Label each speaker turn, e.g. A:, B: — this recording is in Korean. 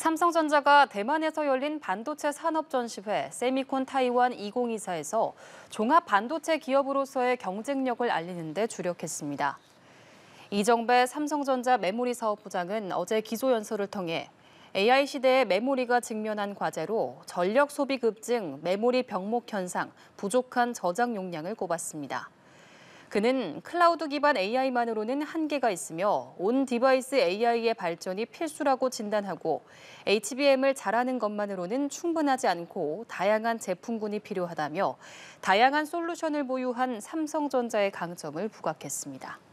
A: 삼성전자가 대만에서 열린 반도체 산업전시회 세미콘 타이완 2024에서 종합 반도체 기업으로서의 경쟁력을 알리는 데 주력했습니다. 이정배 삼성전자 메모리 사업부장은 어제 기조연설을 통해 AI 시대의 메모리가 직면한 과제로 전력 소비 급증, 메모리 병목 현상, 부족한 저장 용량을 꼽았습니다. 그는 클라우드 기반 AI만으로는 한계가 있으며 온 디바이스 AI의 발전이 필수라고 진단하고 HBM을 잘하는 것만으로는 충분하지 않고 다양한 제품군이 필요하다며 다양한 솔루션을 보유한 삼성전자의 강점을 부각했습니다.